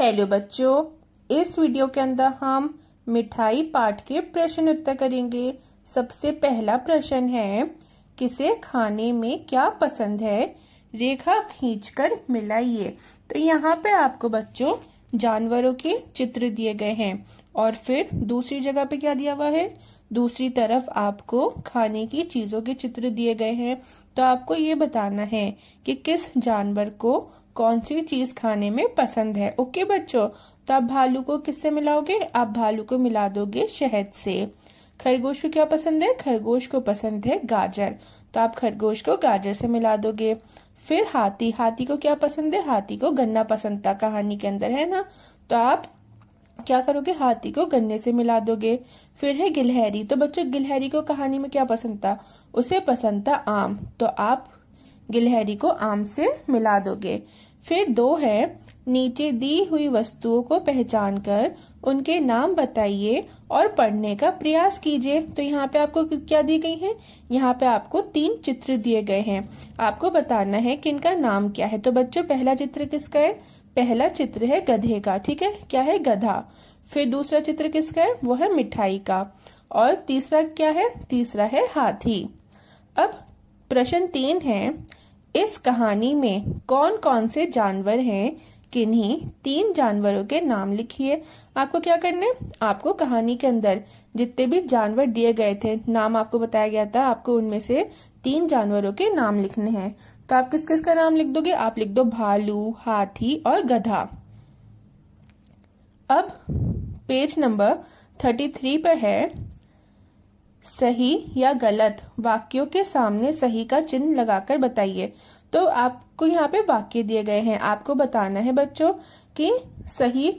hello बच्चों इस video के अंदर हम मिठाई पाठ के प्रश्न उत्तर करेंगे सबसे पहला प्रश्न है किसे खाने में क्या पसंद है रेखा खींचकर मिलाइए तो यहाँ पे आपको बच्चों जानवरों के चित्र दिए गए हैं और फिर दूसरी जगह पे क्या दिया हुआ है दूसरी तरफ आपको खाने की चीजों के चित्र दिए गए हैं तो आपको ये बताना है कि किस जानवर को कौन सी चीज खाने में पसंद है ओके बच्चों तो आप भालू को किससे मिलाओगे आप भालू को मिला दोगे शहद से खरगोश को क्या पसंद है खरगोश को पसंद है गाजर तो आप खरगोश को गाजर से मिला दोगे फिर हाथी हाथी को क्या पसंद है हाथी को गन्ना पसंद था कहानी के अंदर है ना तो आप क्या करोगे हाथी को गन्ने से मिला दोगे फिर है गिलहरी तो बच्चों गिलहरी को कहानी में क्या पसंद था उसे पसंद था आम तो आप गिलहरी को आम से मिला दोगे फिर दो है नीचे दी हुई वस्तुओं को पहचान कर उनके नाम बताइए और पढ़ने का प्रयास कीजिए तो यहाँ पे आपको क्या दी गई है यहाँ पे आपको तीन चित्र दिए गए हैं आपको बताना है कि इनका नाम क्या है तो बच्चों पहला चित्र किसका है पहला चित्र है गधे का ठीक है क्या है गधा फिर दूसरा चित्र किसका है वो है मिठाई का और तीसरा क्या है तीसरा है हाथी अब प्रश्न तीन है इस कहानी में कौन कौन से जानवर हैं किन्हीं तीन जानवरों के नाम लिखिए आपको क्या करना है आपको कहानी के अंदर जितने भी जानवर दिए गए थे नाम आपको बताया गया था आपको उनमें से तीन जानवरों के नाम लिखने हैं तो आप किस किस का नाम लिख दोगे आप लिख दो भालू हाथी और गधा अब पेज नंबर थर्टी थ्री पर है सही या गलत वाक्यों के सामने सही का चिन्ह लगाकर बताइए तो आपको यहाँ पे वाक्य दिए गए हैं आपको बताना है बच्चों कि सही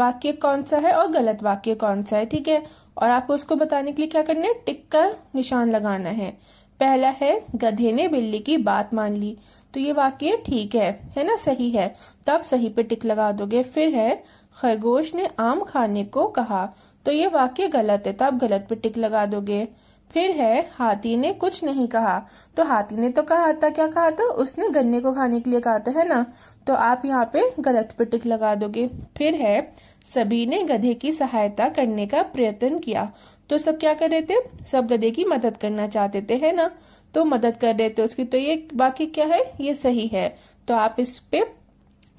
वाक्य कौन सा है और गलत वाक्य कौन सा है ठीक है और आपको उसको बताने के लिए क्या करना है टिक का निशान लगाना है पहला है गधे ने बिल्ली की बात मान ली तो ये वाक्य ठीक है है ना सही है तब सही पे टिक लगा दोगे फिर है खरगोश ने आम खाने को कहा तो ये वाक्य गलत है तब गलत पे टिक लगा दोगे फिर है हाथी ने कुछ नहीं कहा तो हाथी ने तो कहा था क्या कहा था उसने गन्ने को खाने के लिए कहा था है ना तो आप यहाँ पे गलत पे टिक लगा दोगे फिर है सभी ने गधे की सहायता करने का प्रयत्न किया तो सब क्या कर रहे थे सब गधे की मदद करना चाहते थे है ना तो मदद कर रहे थे उसकी तो ये बाकी क्या है ये सही है तो आप इस पे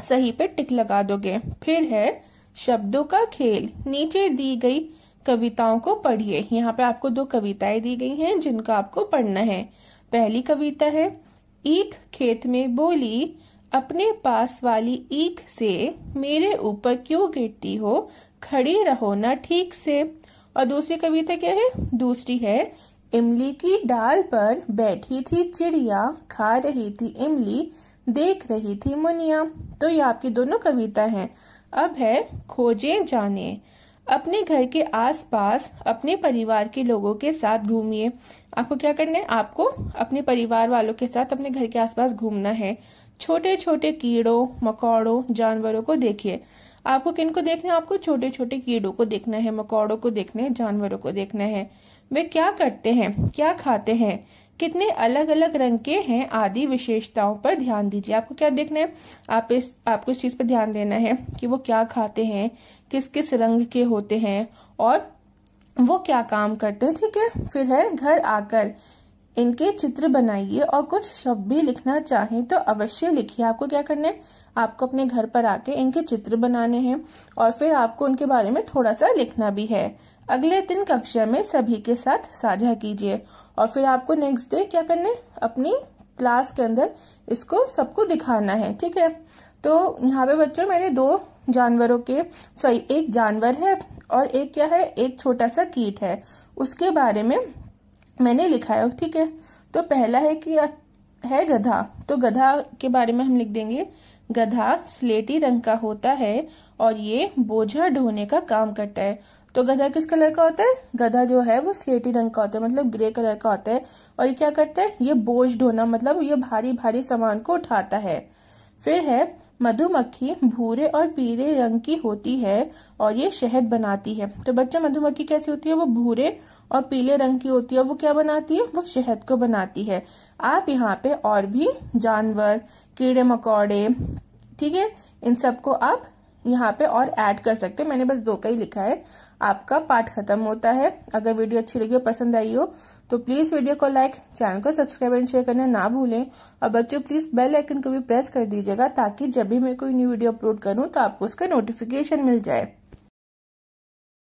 सही पे टिक लगा दोगे फिर है शब्दों का खेल नीचे दी गई कविताओं को पढ़िए यहाँ पे आपको दो कविताएं दी गई हैं जिनका आपको पढ़ना है पहली कविता है ईख खेत में बोली अपने पास वाली ईख से मेरे ऊपर क्यों गिरती हो खड़ी रहो ना ठीक से और दूसरी कविता क्या है दूसरी है इमली की डाल पर बैठी थी चिड़िया खा रही थी इमली देख रही थी मुनिया तो ये आपकी दोनों कविता हैं अब है खोजें जाने अपने घर के आसपास अपने परिवार के लोगों के साथ घूमिए आपको क्या करना है आपको अपने परिवार वालों के साथ अपने घर के आसपास घूमना है छोटे छोटे कीड़ों मकौड़ों जानवरों को देखिए आपको किन को देखना है आपको छोटे छोटे कीड़ों को देखना है मकौड़ों को देखना है जानवरों को देखना है वे क्या करते हैं क्या खाते हैं कितने अलग अलग रंग के हैं आदि विशेषताओं पर ध्यान दीजिए आपको क्या देखना है आप इस आपको इस चीज पर ध्यान देना है कि वो क्या खाते हैं किस किस रंग के होते हैं और वो क्या काम करते हैं ठीक है फिर है घर आकर इनके चित्र बनाइए और कुछ शब्द भी लिखना चाहें तो अवश्य लिखिए आपको क्या करना है आपको अपने घर पर आके इनके चित्र बनाने हैं और फिर आपको उनके बारे में थोड़ा सा लिखना भी है अगले दिन कक्षा में सभी के साथ साझा कीजिए और फिर आपको नेक्स्ट डे क्या करना है अपनी क्लास के अंदर इसको सबको दिखाना है ठीक है तो यहाँ पे बच्चों मैंने दो जानवरों के सॉरी एक जानवर है और एक क्या है एक छोटा सा कीट है उसके बारे में मैंने लिखा है ठीक है तो पहला है कि है गधा तो गधा के बारे में हम लिख देंगे गधा स्लेटी रंग का होता है और ये बोझा ढोने का काम करता है तो गधा किस कलर का होता है गधा जो है वो स्लेटी रंग का होता है मतलब ग्रे कलर का होता है और ये क्या करता है ये बोझ ढोना मतलब ये भारी भारी सामान को उठाता है फिर है मधुमक्खी भूरे और पीले रंग की होती है और ये शहद बनाती है तो बच्चों मधुमक्खी कैसी होती है वो भूरे और पीले रंग की होती है वो क्या बनाती है वो शहद को बनाती है आप यहाँ पे और भी जानवर कीड़े मकोड़े ठीक है इन सबको आप यहाँ पे और ऐड कर सकते हो मैंने बस दो का ही लिखा है आपका पाठ खत्म होता है अगर वीडियो अच्छी लगी हो पसंद आई हो तो प्लीज वीडियो को लाइक चैनल को सब्सक्राइब एंड शेयर करना ना भूलें और बच्चों प्लीज बेल आइकन को भी प्रेस कर दीजिएगा ताकि जब भी मैं कोई न्यू वीडियो अपलोड करूँ तो आपको उसका नोटिफिकेशन मिल जाए